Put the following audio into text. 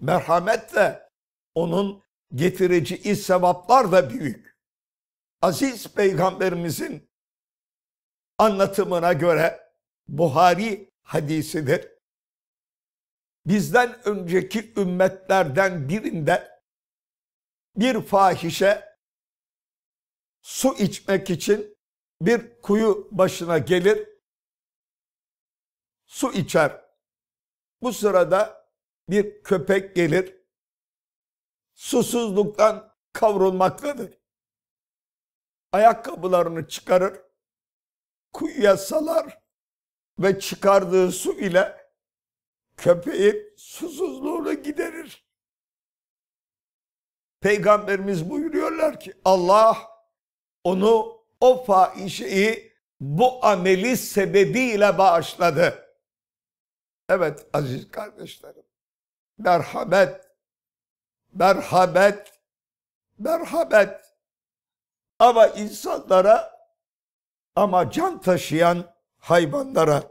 merhamet de onun getireceği sevaplar da büyük. Aziz Peygamberimizin anlatımına göre Buhari hadisidir. Bizden önceki ümmetlerden birinde bir fahişe su içmek için bir kuyu başına gelir, su içer. Bu sırada bir köpek gelir, susuzluktan kavrulmaktadır. Ayakkabılarını çıkarır, kuyuya salar ve çıkardığı su ile köpeğin susuzluğunu giderir. Peygamberimiz buyuruyorlar ki Allah onu o fahişeyi bu ameli sebebiyle bağışladı. Evet aziz kardeşlerim merhamet, merhamet, merhamet. Ama insanlara ama can taşıyan hayvanlara